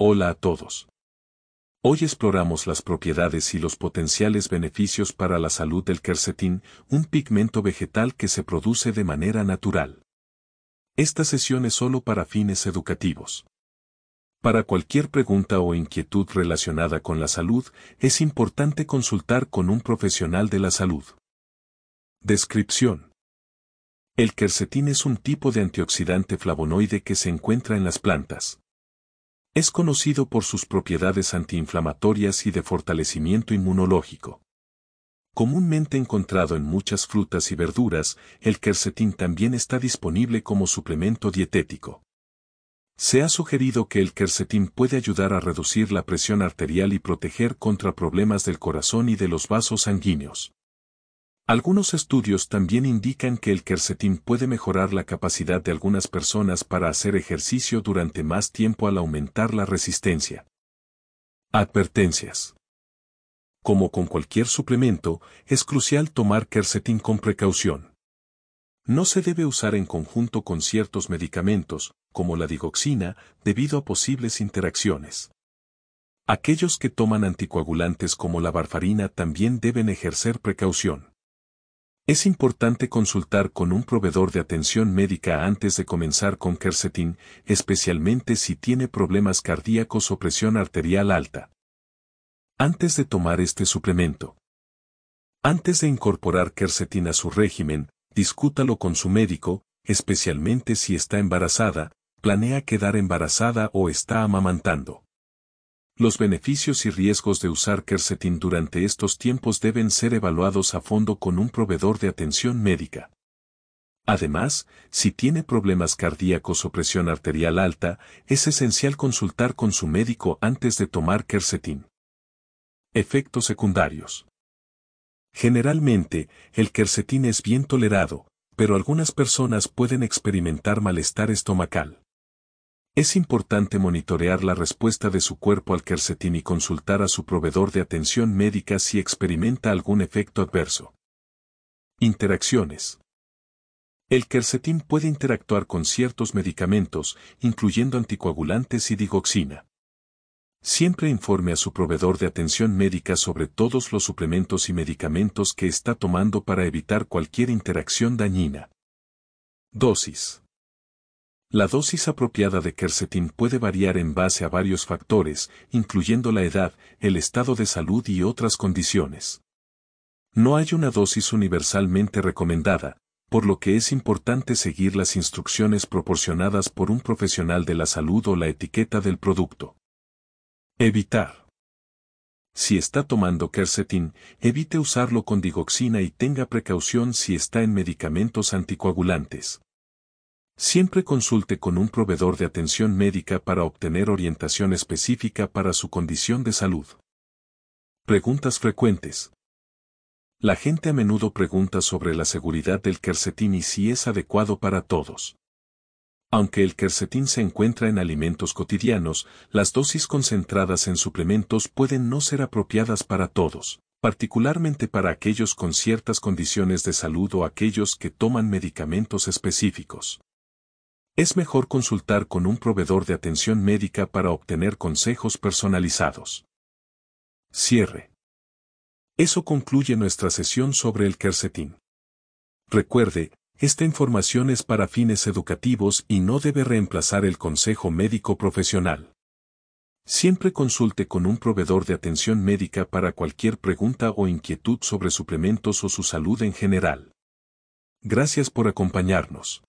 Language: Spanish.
Hola a todos. Hoy exploramos las propiedades y los potenciales beneficios para la salud del quercetín, un pigmento vegetal que se produce de manera natural. Esta sesión es solo para fines educativos. Para cualquier pregunta o inquietud relacionada con la salud, es importante consultar con un profesional de la salud. Descripción. El quercetín es un tipo de antioxidante flavonoide que se encuentra en las plantas. Es conocido por sus propiedades antiinflamatorias y de fortalecimiento inmunológico. Comúnmente encontrado en muchas frutas y verduras, el quercetín también está disponible como suplemento dietético. Se ha sugerido que el quercetín puede ayudar a reducir la presión arterial y proteger contra problemas del corazón y de los vasos sanguíneos. Algunos estudios también indican que el quercetín puede mejorar la capacidad de algunas personas para hacer ejercicio durante más tiempo al aumentar la resistencia. Advertencias. Como con cualquier suplemento, es crucial tomar quercetín con precaución. No se debe usar en conjunto con ciertos medicamentos, como la digoxina, debido a posibles interacciones. Aquellos que toman anticoagulantes como la barfarina también deben ejercer precaución. Es importante consultar con un proveedor de atención médica antes de comenzar con quercetín, especialmente si tiene problemas cardíacos o presión arterial alta. Antes de tomar este suplemento. Antes de incorporar quercetín a su régimen, discútalo con su médico, especialmente si está embarazada, planea quedar embarazada o está amamantando. Los beneficios y riesgos de usar quercetín durante estos tiempos deben ser evaluados a fondo con un proveedor de atención médica. Además, si tiene problemas cardíacos o presión arterial alta, es esencial consultar con su médico antes de tomar quercetín. Efectos secundarios. Generalmente, el quercetín es bien tolerado, pero algunas personas pueden experimentar malestar estomacal. Es importante monitorear la respuesta de su cuerpo al quercetín y consultar a su proveedor de atención médica si experimenta algún efecto adverso. Interacciones. El quercetín puede interactuar con ciertos medicamentos, incluyendo anticoagulantes y digoxina. Siempre informe a su proveedor de atención médica sobre todos los suplementos y medicamentos que está tomando para evitar cualquier interacción dañina. Dosis. La dosis apropiada de quercetín puede variar en base a varios factores, incluyendo la edad, el estado de salud y otras condiciones. No hay una dosis universalmente recomendada, por lo que es importante seguir las instrucciones proporcionadas por un profesional de la salud o la etiqueta del producto. Evitar. Si está tomando quercetín, evite usarlo con digoxina y tenga precaución si está en medicamentos anticoagulantes. Siempre consulte con un proveedor de atención médica para obtener orientación específica para su condición de salud. Preguntas frecuentes. La gente a menudo pregunta sobre la seguridad del quercetín y si es adecuado para todos. Aunque el quercetín se encuentra en alimentos cotidianos, las dosis concentradas en suplementos pueden no ser apropiadas para todos, particularmente para aquellos con ciertas condiciones de salud o aquellos que toman medicamentos específicos es mejor consultar con un proveedor de atención médica para obtener consejos personalizados. Cierre. Eso concluye nuestra sesión sobre el quercetín. Recuerde, esta información es para fines educativos y no debe reemplazar el consejo médico profesional. Siempre consulte con un proveedor de atención médica para cualquier pregunta o inquietud sobre suplementos o su salud en general. Gracias por acompañarnos.